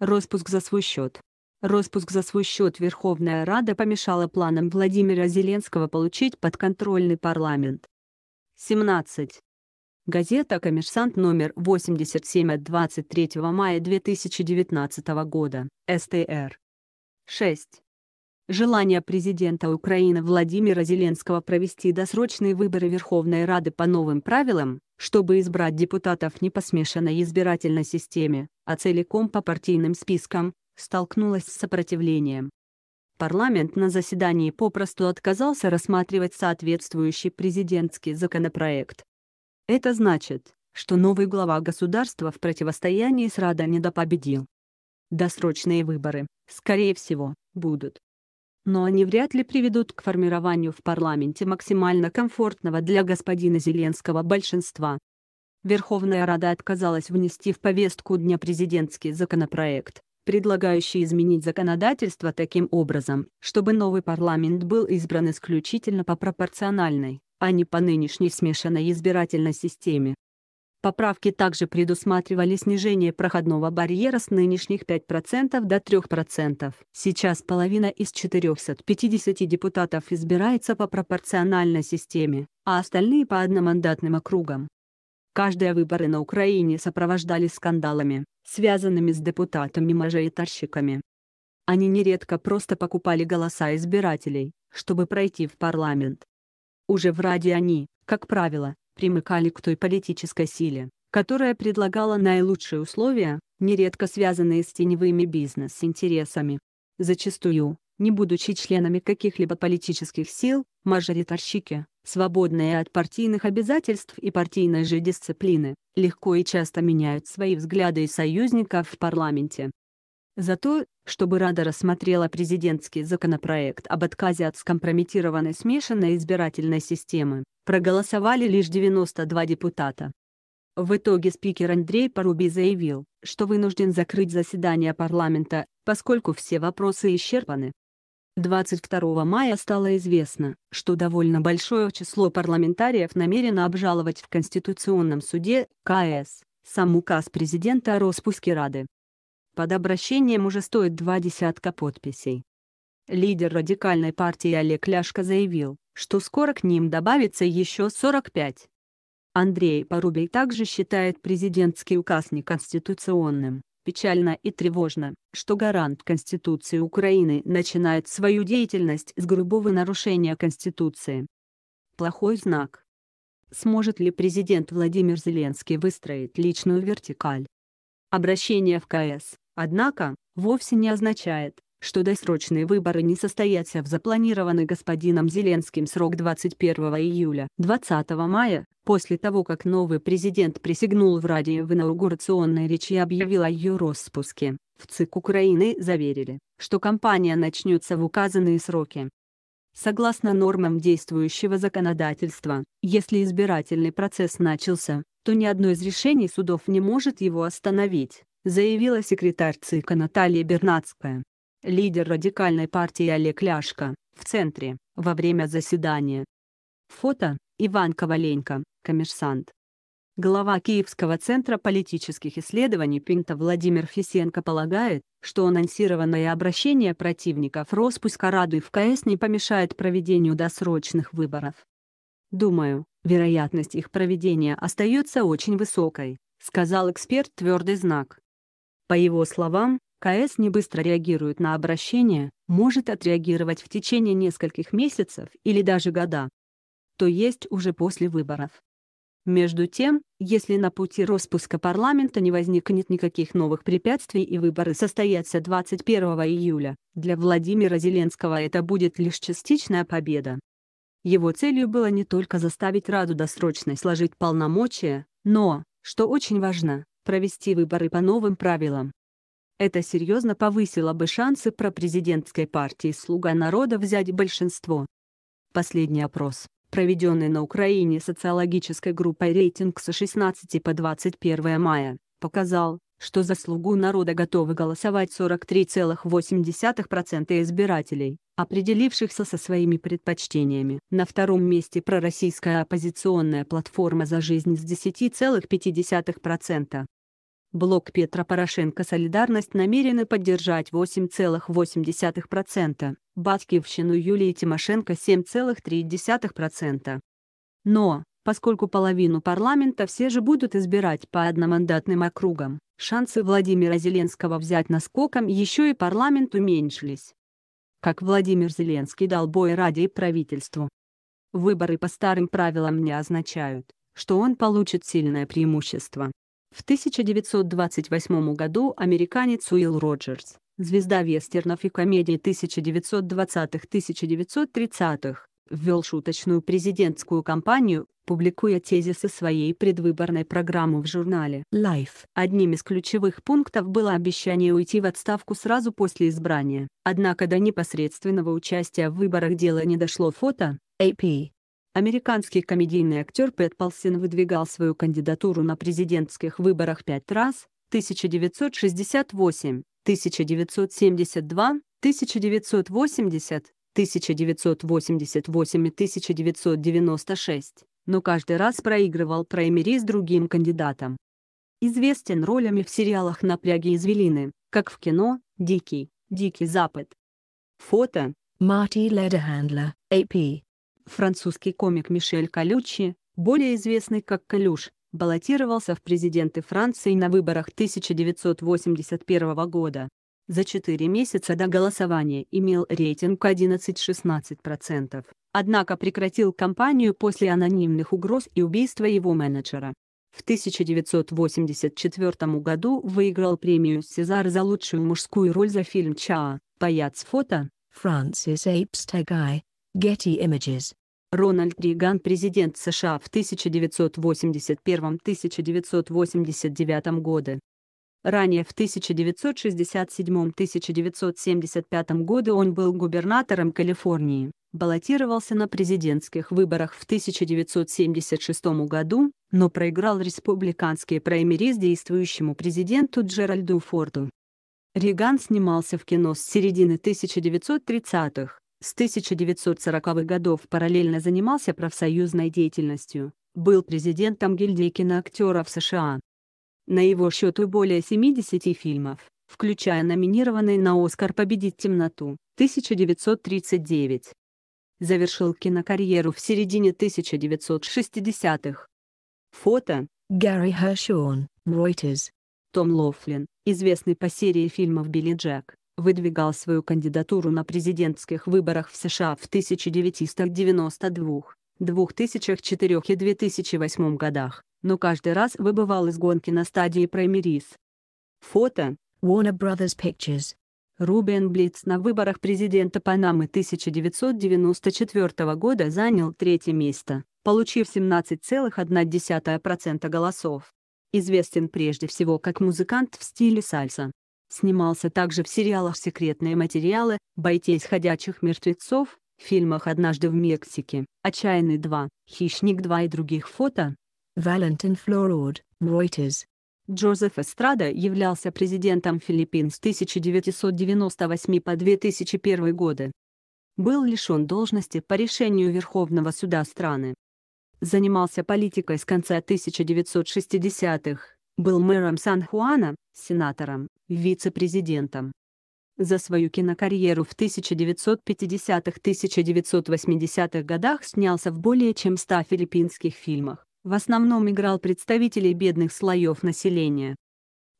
Роспуск за свой счет. Роспуск за свой счет Верховная Рада помешала планам Владимира Зеленского получить подконтрольный парламент. 17. Газета «Коммерсант» номер 87 от 23 мая 2019 года, СТР. 6. Желание президента Украины Владимира Зеленского провести досрочные выборы Верховной Рады по новым правилам, чтобы избрать депутатов не по смешанной избирательной системе, а целиком по партийным спискам, столкнулось с сопротивлением. Парламент на заседании попросту отказался рассматривать соответствующий президентский законопроект. Это значит, что новый глава государства в противостоянии с Радой недопобедил. Досрочные выборы, скорее всего, будут но они вряд ли приведут к формированию в парламенте максимально комфортного для господина Зеленского большинства. Верховная Рада отказалась внести в повестку дня президентский законопроект, предлагающий изменить законодательство таким образом, чтобы новый парламент был избран исключительно по пропорциональной, а не по нынешней смешанной избирательной системе. Поправки также предусматривали снижение проходного барьера с нынешних 5% до 3%. Сейчас половина из 450 депутатов избирается по пропорциональной системе, а остальные по одномандатным округам. Каждые выборы на Украине сопровождались скандалами, связанными с депутатами-мажоритарщиками. Они нередко просто покупали голоса избирателей, чтобы пройти в парламент. Уже в Раде они, как правило, примыкали к той политической силе, которая предлагала наилучшие условия, нередко связанные с теневыми бизнес-интересами. Зачастую, не будучи членами каких-либо политических сил, мажоритарщики, свободные от партийных обязательств и партийной же дисциплины, легко и часто меняют свои взгляды и союзников в парламенте. За то, чтобы Рада рассмотрела президентский законопроект об отказе от скомпрометированной смешанной избирательной системы, проголосовали лишь 92 депутата. В итоге спикер Андрей Поруби заявил, что вынужден закрыть заседание парламента, поскольку все вопросы исчерпаны. 22 мая стало известно, что довольно большое число парламентариев намерено обжаловать в Конституционном суде, КС, сам указ президента о распуске Рады. Под обращением уже стоит два десятка подписей. Лидер радикальной партии Олег Ляшко заявил, что скоро к ним добавится еще 45. Андрей Порубей также считает президентский указ неконституционным. Печально и тревожно, что гарант Конституции Украины начинает свою деятельность с грубого нарушения Конституции. Плохой знак. Сможет ли президент Владимир Зеленский выстроить личную вертикаль? Обращение в КС Однако, вовсе не означает, что досрочные выборы не состоятся в запланированный господином Зеленским срок 21 июля. 20 мая, после того как новый президент присягнул в Раде в инаугурационной речи и объявил о ее распуске, в ЦИК Украины заверили, что кампания начнется в указанные сроки. Согласно нормам действующего законодательства, если избирательный процесс начался, то ни одно из решений судов не может его остановить заявила секретарь ЦИКа Наталья Бернацкая. Лидер радикальной партии Олег Ляшко, в центре, во время заседания. Фото, Иван Коваленко, коммерсант. Глава Киевского центра политических исследований Пинта Владимир Фисенко полагает, что анонсированное обращение противников распуска Рады и в КС не помешает проведению досрочных выборов. «Думаю, вероятность их проведения остается очень высокой», — сказал эксперт «Твердый знак». По его словам, КС не быстро реагирует на обращение, может отреагировать в течение нескольких месяцев или даже года. То есть уже после выборов. Между тем, если на пути распуска парламента не возникнет никаких новых препятствий и выборы состоятся 21 июля, для Владимира Зеленского это будет лишь частичная победа. Его целью было не только заставить Раду досрочно сложить полномочия, но, что очень важно, провести выборы по новым правилам. Это серьезно повысило бы шансы пропрезидентской партии «Слуга народа» взять большинство. Последний опрос, проведенный на Украине социологической группой «Рейтинг» с 16 по 21 мая, показал, что за «Слугу народа» готовы голосовать 43,8% избирателей, определившихся со своими предпочтениями. На втором месте пророссийская оппозиционная платформа «За жизнь» с 10,5%. Блок Петра Порошенко «Солидарность» намерены поддержать 8,8%, Батькивщину Юлии Тимошенко 7,3%. Но, поскольку половину парламента все же будут избирать по одномандатным округам, шансы Владимира Зеленского взять наскоком еще и парламент уменьшились. Как Владимир Зеленский дал бой ради и правительству. Выборы по старым правилам не означают, что он получит сильное преимущество. В 1928 году американец Уилл Роджерс, звезда вестернов и комедий 1920-1930-х, ввел шуточную президентскую кампанию, публикуя тезисы своей предвыборной программы в журнале Life. Одним из ключевых пунктов было обещание уйти в отставку сразу после избрания. Однако до непосредственного участия в выборах дело не дошло фото AP Американский комедийный актер Пэт Палсин выдвигал свою кандидатуру на президентских выборах пять раз, 1968, 1972, 1980, 1988 и 1996, но каждый раз проигрывал праймери с другим кандидатом. Известен ролями в сериалах «Напряги извилины», как в кино «Дикий», «Дикий Запад». Фото Марти Ледехандлер, AP Французский комик Мишель Колючи, более известный как Колюш, баллотировался в президенты Франции на выборах 1981 года. За четыре месяца до голосования имел рейтинг 11-16%, однако прекратил кампанию после анонимных угроз и убийства его менеджера. В 1984 году выиграл премию «Сезар» за лучшую мужскую роль за фильм «Чаа», «Паяц фото», «Francis Apes «Getty Images», Рональд Риган, президент США в 1981-1989 годы. Ранее в 1967-1975 годы он был губернатором Калифорнии, баллотировался на президентских выборах в 1976 году, но проиграл республиканские праймериз действующему президенту Джеральду Форду. Риган снимался в кино с середины 1930-х, с 1940-х годов параллельно занимался профсоюзной деятельностью, был президентом гильдии киноактеров США. На его счету более 70 фильмов, включая номинированный на «Оскар» «Победить темноту» 1939. Завершил кинокарьеру в середине 1960-х. Фото Гарри Хершион, Reuters. Том Лофлин, известный по серии фильмов «Билли Джек», выдвигал свою кандидатуру на президентских выборах в США в 1992, 2004 и 2008 годах, но каждый раз выбывал из гонки на стадии праймериз. Фото Warner Brothers Pictures. Рубен Блиц на выборах президента Панамы 1994 года занял третье место, получив 17,1% голосов. Известен прежде всего как музыкант в стиле сальса. Снимался также в сериалах «Секретные материалы», «Бойтесь ходячих мертвецов», в фильмах «Однажды в Мексике», «Отчаянный 2», «Хищник 2» и других фото. Валентин Флород, Reuters. Джозеф Эстрада являлся президентом Филиппин с 1998 по 2001 годы. Был лишен должности по решению Верховного суда страны. Занимался политикой с конца 1960-х, был мэром Сан-Хуана, сенатором, вице-президентом. За свою кинокарьеру в 1950-1980-х годах снялся в более чем 100 филиппинских фильмах, в основном играл представителей бедных слоев населения.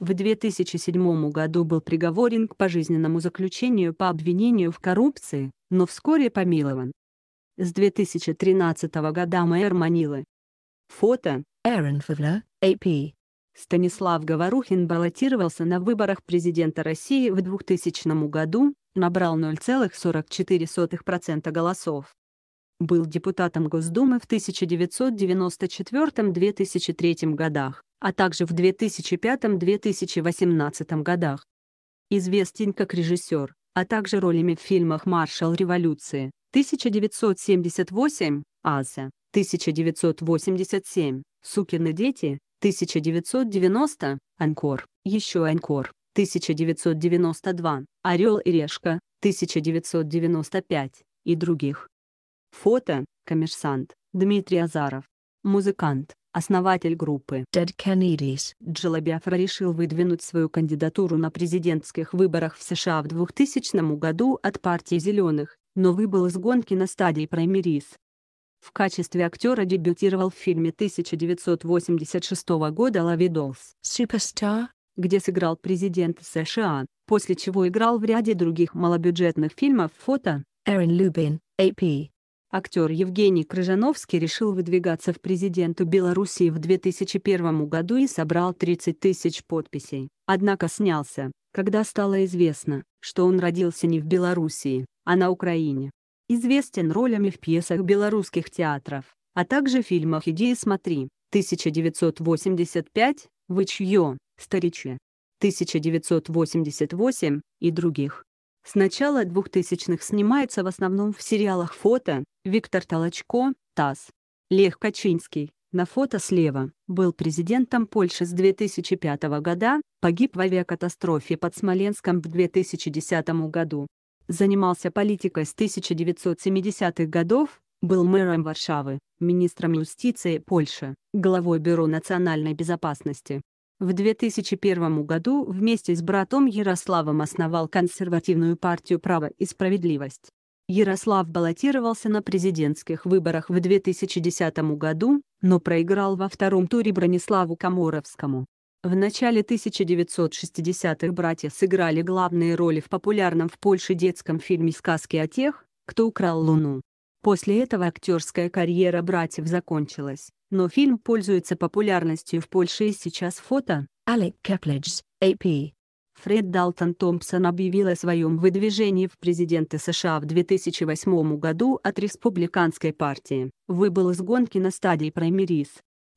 В 2007 году был приговорен к пожизненному заключению по обвинению в коррупции, но вскоре помилован. С 2013 года мэр Манилы. Фото Эрен Фавля, AP. А Станислав Говорухин баллотировался на выборах президента России в 2000 году, набрал 0,44% голосов. Был депутатом Госдумы в 1994-2003 годах, а также в 2005-2018 годах. Известен как режиссер, а также ролями в фильмах «Маршал революции» 1978, «Ася» 1987, «Сукины дети», 1990, «Анкор», еще «Анкор», 1992, «Орел и решка», 1995 и других. Фото, коммерсант, Дмитрий Азаров. Музыкант, основатель группы Dead Kennedys. Джалабиафра решил выдвинуть свою кандидатуру на президентских выборах в США в 2000 году от партии «Зеленых», но выбыл из гонки на стадии праймерис. В качестве актера дебютировал в фильме 1986 года «Лови Доллс» «Суперстар», где сыграл президент США, после чего играл в ряде других малобюджетных фильмов «Фото», «Эрин Любин», «AP». А Актер Евгений Крыжановский решил выдвигаться в президенту Белоруссии в 2001 году и собрал 30 тысяч подписей, однако снялся, когда стало известно, что он родился не в Белоруссии, а на Украине. Известен ролями в пьесах белорусских театров, а также фильмах «Иди и смотри» 1985, «Вычье», «Старичи» 1988 и других. С начала 2000-х снимается в основном в сериалах «Фото», Виктор Толочко, ТАСС. Лех Качинский, на фото слева, был президентом Польши с 2005 года, погиб в авиакатастрофе под Смоленском в 2010 году занимался политикой с 1970-х годов, был мэром Варшавы, министром юстиции Польши, главой Бюро национальной безопасности. В 2001 году вместе с братом Ярославом основал консервативную партию «Право и справедливость». Ярослав баллотировался на президентских выборах в 2010 году, но проиграл во втором туре Брониславу Комаровскому. В начале 1960-х братья сыграли главные роли в популярном в Польше детском фильме «Сказки о тех, кто украл Луну». После этого актерская карьера братьев закончилась, но фильм пользуется популярностью в Польше и сейчас фото Alec Кепледж, AP. Фред Далтон Томпсон объявил о своем выдвижении в президенты США в 2008 году от республиканской партии, выбыл из гонки на стадии праймерис,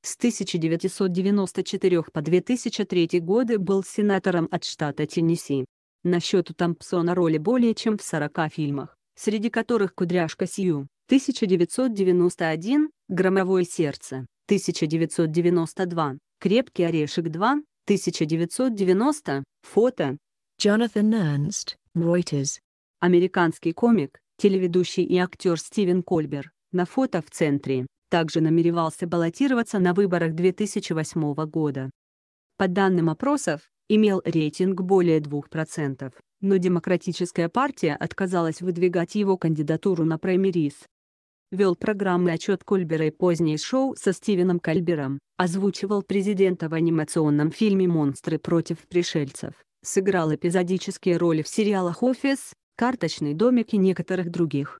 с 1994 по 2003 годы был сенатором от штата Теннесси. На счет у Томпсона роли более чем в 40 фильмах, среди которых «Кудряшка Сью», 1991, «Громовое сердце», 1992, «Крепкий орешек 2», 1990, фото. Джонатан Эрнст, Reuters. Американский комик, телеведущий и актер Стивен Кольбер, на фото в центре, также намеревался баллотироваться на выборах 2008 года. По данным опросов, имел рейтинг более 2%, но Демократическая партия отказалась выдвигать его кандидатуру на праймериз. Вел программы «Отчет Кольбера» и позднее шоу со Стивеном Кольбером, озвучивал президента в анимационном фильме «Монстры против пришельцев», сыграл эпизодические роли в сериалах «Офис», «Карточный домик» и некоторых других.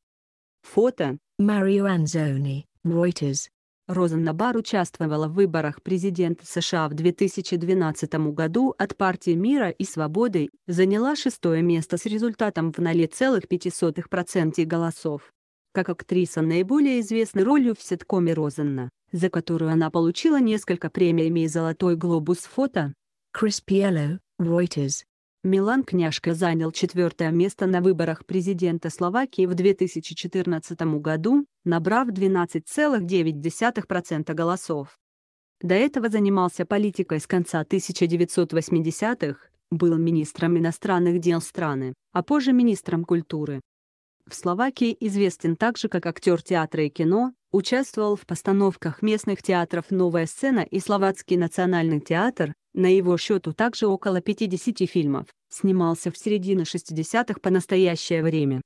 Фото Марио Анзони Reuters. Розеннабар участвовала в выборах президента США в 2012 году от партии «Мира и свободы», заняла шестое место с результатом в 0,5% голосов. Как актриса наиболее известной ролью в ситкоме «Розенна», за которую она получила несколько премий и «Золотой глобус фото». Крис Пиелло, Reuters. Милан Княжка занял четвертое место на выборах президента Словакии в 2014 году, набрав 12,9% голосов. До этого занимался политикой с конца 1980-х, был министром иностранных дел страны, а позже министром культуры. В Словакии известен также как актер театра и кино, Участвовал в постановках местных театров «Новая сцена» и Словацкий национальный театр, на его счету также около 50 фильмов, снимался в середине 60-х по настоящее время.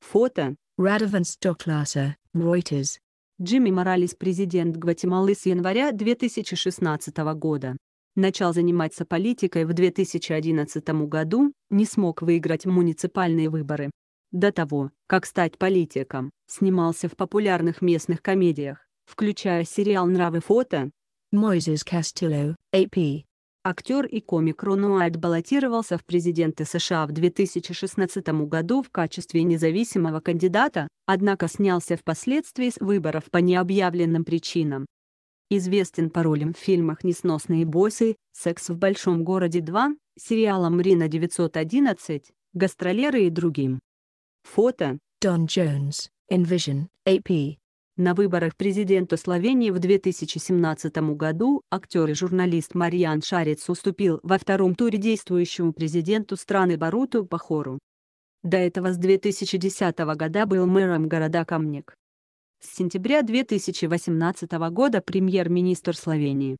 Фото. Радован Stocklasa, Reuters. Джимми Моралес, президент Гватемалы с января 2016 года. Начал заниматься политикой в 2011 году, не смог выиграть муниципальные выборы. До того, как стать политиком, снимался в популярных местных комедиях, включая сериал «Нравы фото». Мойзес Кастило, AP. Актер и комик Ронуальд баллотировался в президенты США в 2016 году в качестве независимого кандидата, однако снялся впоследствии с выборов по необъявленным причинам. Известен по ролям в фильмах «Несносные боссы», «Секс в большом городе 2», сериалам «Рина 911», «Гастролеры» и другим. Фото. Дон Джонс, Envision, AP. На выборах президента Словении в 2017 году актер и журналист Мариан Шарец уступил во втором туре действующему президенту страны Баруту Бахору. До этого с 2010 года был мэром города Камник. С сентября 2018 года премьер-министр Словении.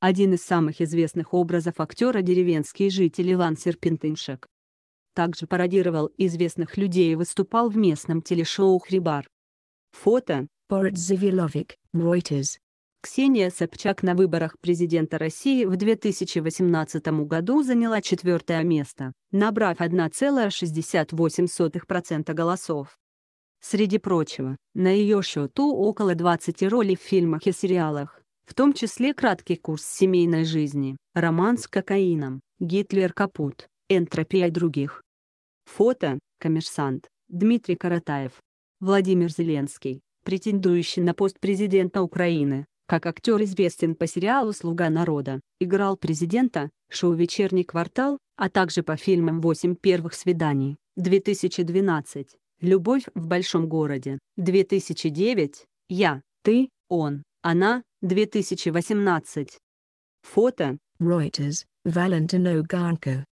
Один из самых известных образов актера деревенские жители Лан Серпентыншек также пародировал известных людей и выступал в местном телешоу «Хрибар». Фото. Порт Завиловик, Reuters. Ксения Собчак на выборах президента России в 2018 году заняла четвертое место, набрав 1,68% голосов. Среди прочего, на ее счету около 20 ролей в фильмах и сериалах, в том числе краткий курс семейной жизни, роман с кокаином, Гитлер Капут, энтропия и других. Фото «Коммерсант» Дмитрий Каратаев. Владимир Зеленский, претендующий на пост президента Украины, как актер известен по сериалу «Слуга народа», играл президента, шоу «Вечерний квартал», а также по фильмам «Восемь первых свиданий», 2012, «Любовь в большом городе», 2009, «Я, ты, он, она», 2018. Фото Reuters, Valentino Garnko.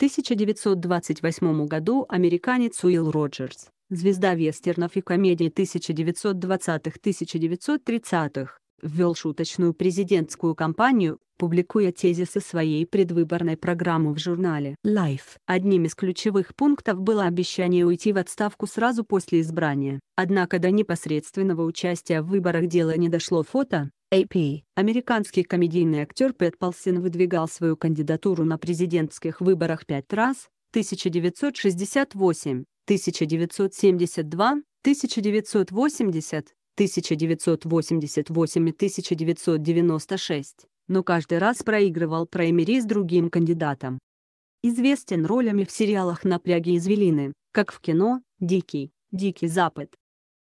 1928 году американец Уилл Роджерс, звезда вестернов и комедий 1920-1930-х, ввел шуточную президентскую кампанию, публикуя тезисы своей предвыборной программы в журнале Life. Одним из ключевых пунктов было обещание уйти в отставку сразу после избрания. Однако до непосредственного участия в выборах дело не дошло фото, AP, американский комедийный актер Пэт Палсин выдвигал свою кандидатуру на президентских выборах пять раз, 1968, 1972, 1980, 1988 и 1996, но каждый раз проигрывал праймери с другим кандидатом. Известен ролями в сериалах «На пляге извилины», как в кино «Дикий», «Дикий Запад».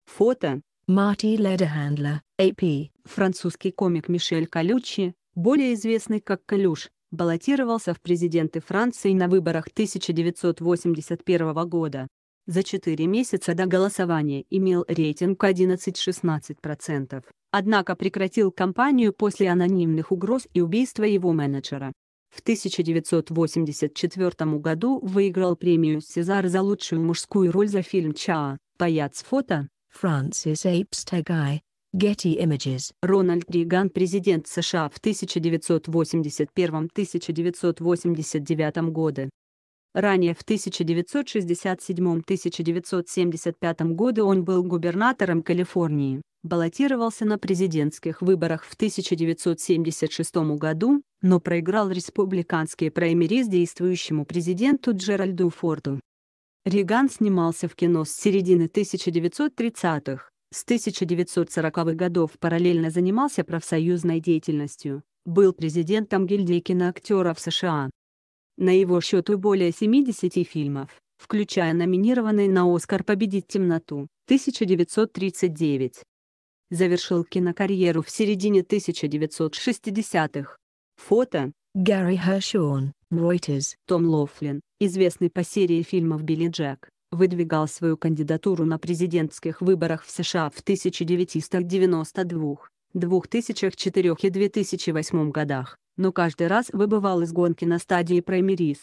Фото Марти Ледехандлер, А.П. Французский комик Мишель Колючи, более известный как Колюш, баллотировался в президенты Франции на выборах 1981 года. За четыре месяца до голосования имел рейтинг 11-16%, однако прекратил кампанию после анонимных угроз и убийства его менеджера. В 1984 году выиграл премию «Сезар» за лучшую мужскую роль за фильм «Чаа», «Паяц фото», Francis Apes Getty Images. Рональд Риган, президент США в 1981-1989 годы. Ранее в 1967-1975 годы он был губернатором Калифорнии, баллотировался на президентских выборах в 1976 году, но проиграл республиканские праймериз действующему президенту Джеральду Форду. Риган снимался в кино с середины 1930-х. С 1940-х годов параллельно занимался профсоюзной деятельностью, был президентом гильдии киноактеров США. На его счету более 70 фильмов, включая номинированный на «Оскар победить темноту» 1939. Завершил кинокарьеру в середине 1960-х. Фото Гарри Хершион, Reuters. Том Лофлин, известный по серии фильмов «Билли Джек», выдвигал свою кандидатуру на президентских выборах в США в 1992, 2004 и 2008 годах, но каждый раз выбывал из гонки на стадии праймериз.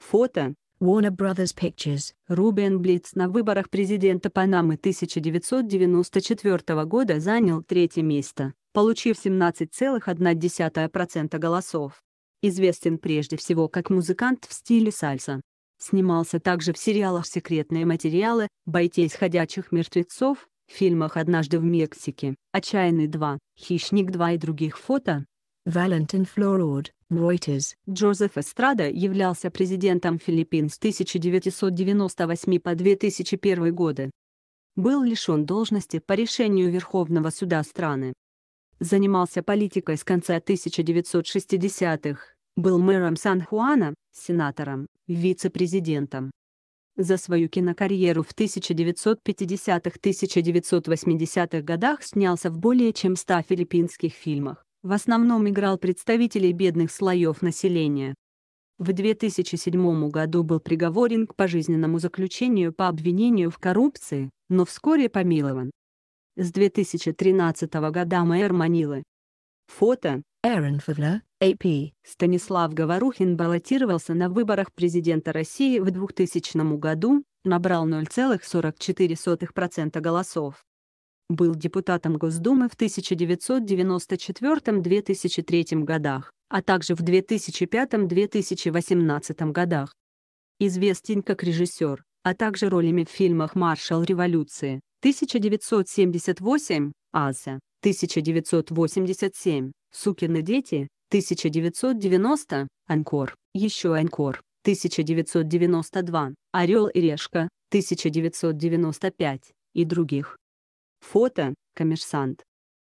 Фото Warner Brothers Pictures. Рубен Блиц на выборах президента Панамы 1994 года занял третье место, получив 17,1% голосов известен прежде всего как музыкант в стиле сальса. Снимался также в сериалах «Секретные материалы», «Бойтесь ходячих мертвецов», фильмах «Однажды в Мексике», «Отчаянный 2», «Хищник 2» и других фото. Валентин Флород, Reuters. Джозеф Эстрада являлся президентом Филиппин с 1998 по 2001 годы. Был лишен должности по решению Верховного суда страны занимался политикой с конца 1960-х, был мэром Сан-Хуана, сенатором, вице-президентом. За свою кинокарьеру в 1950-1980-х х годах снялся в более чем 100 филиппинских фильмах, в основном играл представителей бедных слоев населения. В 2007 году был приговорен к пожизненному заключению по обвинению в коррупции, но вскоре помилован с 2013 года мэр Манилы. Фото. Эрен Фавля, AP. А Станислав Говорухин баллотировался на выборах президента России в 2000 году, набрал 0,44% голосов. Был депутатом Госдумы в 1994-2003 годах, а также в 2005-2018 годах. Известен как режиссер, а также ролями в фильмах «Маршал революции», 1978 Аза, 1987 Сукины дети, 1990 Анкор, еще Анкор, 1992 Орел и Решка, 1995 и других. Фото «Коммерсант».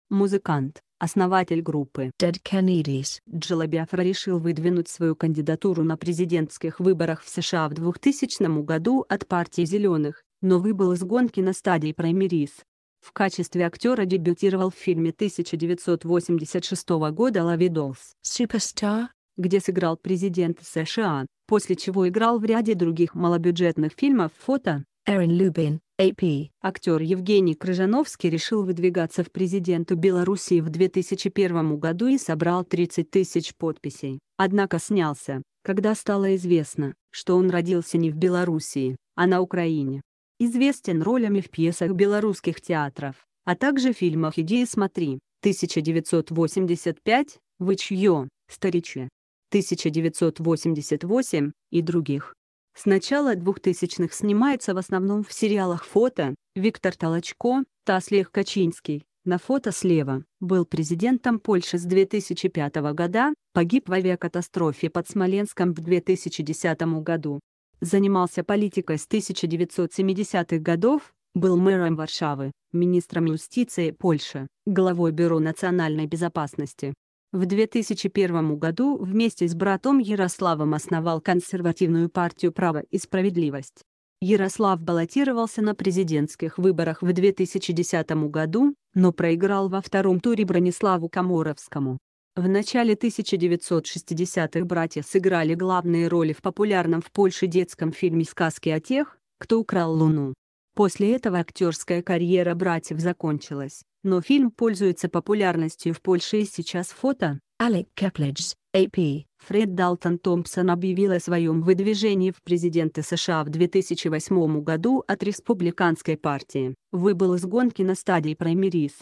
Музыкант, основатель группы Dead Kennedys Джилабиафра решил выдвинуть свою кандидатуру на президентских выборах в США в 2000 году от партии «Зеленых», но выбыл из гонки на стадии праймерис. В качестве актера дебютировал в фильме 1986 года «Лови Долс» Superstar, где сыграл президент США, после чего играл в ряде других малобюджетных фильмов «Фото», Эрин Лубин, А.П. Актер Евгений Крыжановский решил выдвигаться в президенту Белоруссии в 2001 году и собрал 30 тысяч подписей, однако снялся, когда стало известно, что он родился не в Белоруссии, а на Украине. Известен ролями в пьесах белорусских театров, а также фильмах «Иди и смотри» 1985, «Вы чье, старичи» 1988 и других. С начала 2000-х снимается в основном в сериалах «Фото», Виктор Толочко, Таслих Качинский, на фото слева, был президентом Польши с 2005 года, погиб в авиакатастрофе под Смоленском в 2010 году занимался политикой с 1970-х годов, был мэром Варшавы, министром юстиции Польши, главой Бюро национальной безопасности. В 2001 году вместе с братом Ярославом основал консервативную партию «Право и справедливость». Ярослав баллотировался на президентских выборах в 2010 году, но проиграл во втором туре Брониславу Комаровскому. В начале 1960-х братья сыграли главные роли в популярном в Польше детском фильме «Сказки о тех, кто украл Луну». После этого актерская карьера братьев закончилась, но фильм пользуется популярностью в Польше и сейчас фото. Алек Кепледж, AP. Фред Далтон Томпсон объявил о своем выдвижении в президенты США в 2008 году от республиканской партии. Выбыл из гонки на стадии праймерис.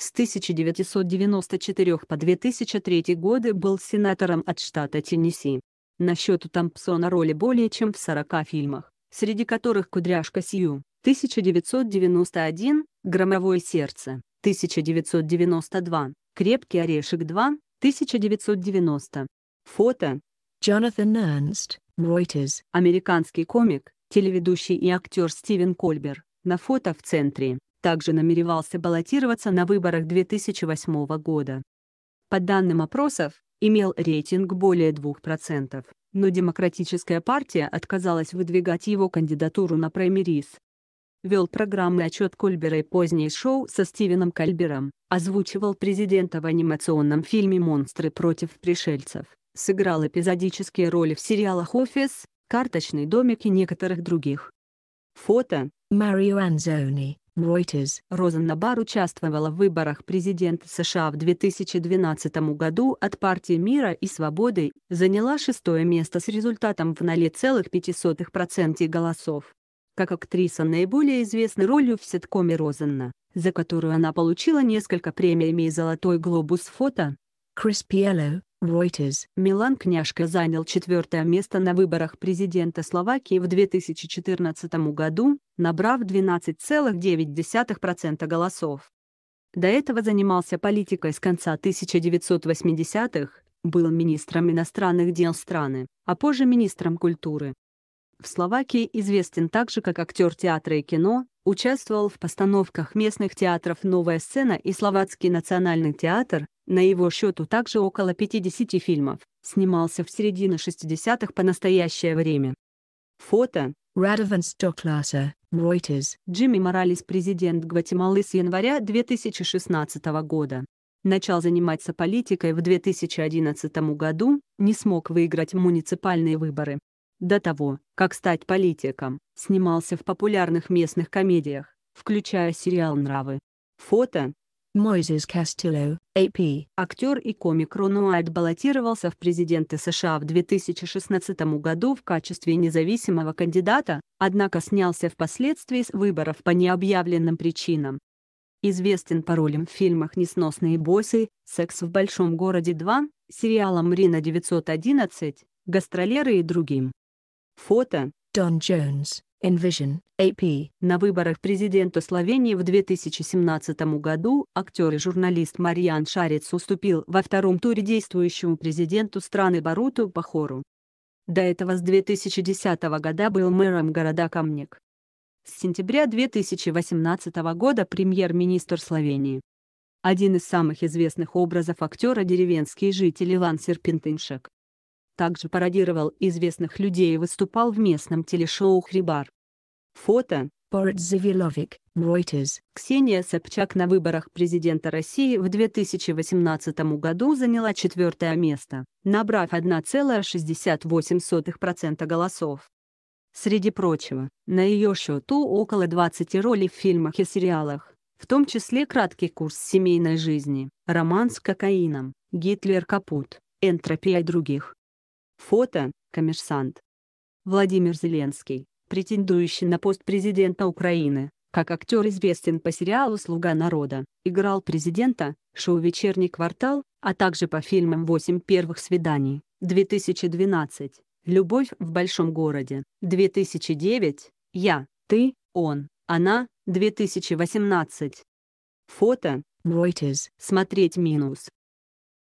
С 1994 по 2003 годы был сенатором от штата Теннесси. На счет у Томпсона роли более чем в 40 фильмах, среди которых «Кудряшка Сью», 1991, «Громовое сердце», 1992, «Крепкий орешек 2», 1990. Фото. Jonathan Ernst, Reuters. Американский комик, телеведущий и актер Стивен Кольбер. На фото в центре также намеревался баллотироваться на выборах 2008 года. По данным опросов, имел рейтинг более 2%, но Демократическая партия отказалась выдвигать его кандидатуру на праймериз. Вел программный отчет Кольбера и позднее шоу со Стивеном Кольбером, озвучивал президента в анимационном фильме «Монстры против пришельцев», сыграл эпизодические роли в сериалах «Офис», «Карточный домик» и некоторых других. Фото Марио Анзони Reuters. Розеннабар участвовала в выборах президента США в 2012 году от партии «Мира и свободы», заняла шестое место с результатом в 0,5% голосов. Как актриса наиболее известной ролью в ситкоме «Розенна», за которую она получила несколько премий и «Золотой глобус фото». Крис Пиелло, Reuters. Милан Княжка занял четвертое место на выборах президента Словакии в 2014 году, набрав 12,9% голосов. До этого занимался политикой с конца 1980-х, был министром иностранных дел страны, а позже министром культуры. В Словакии известен также как актер театра и кино, участвовал в постановках местных театров «Новая сцена» и Словацкий национальный театр, на его счету также около 50 фильмов, снимался в середине 60-х по настоящее время. Фото. Radovan Stoklata, Reuters. Джимми Моралес, президент Гватемалы с января 2016 года. Начал заниматься политикой в 2011 году, не смог выиграть муниципальные выборы. До того, как стать политиком, снимался в популярных местных комедиях, включая сериал «Нравы». Фото Мойзес Кастилео, А.П. Актер и комик Рон Уайт баллотировался в президенты США в 2016 году в качестве независимого кандидата, однако снялся впоследствии с выборов по необъявленным причинам. Известен по ролям в фильмах «Несносные боссы», «Секс в большом городе 2», сериалам «Рина 911», «Гастролеры» и другим. Фото. Дон Джонс. Envision, AP. На выборах президента Словении в 2017 году актер и журналист Мариан Шарец уступил во втором туре действующему президенту страны Баруту Бахору. До этого с 2010 года был мэром города Камник. С сентября 2018 года премьер-министр Словении. Один из самых известных образов актера деревенские жители Лан Серпентыншек также пародировал известных людей и выступал в местном телешоу «Хрибар». Фото. Порт Завиловик, Reuters. Ксения Собчак на выборах президента России в 2018 году заняла четвертое место, набрав 1,68% голосов. Среди прочего, на ее счету около 20 ролей в фильмах и сериалах, в том числе краткий курс семейной жизни, роман с кокаином, Гитлер Капут, Энтропия и других. Фото, коммерсант. Владимир Зеленский претендующий на пост президента Украины, как актер известен по сериалу «Слуга народа», играл президента, шоу «Вечерний квартал», а также по фильмам «Восемь первых свиданий», 2012, «Любовь в большом городе», 2009, «Я, ты, он, она», 2018. Фото. Reuters. Смотреть минус.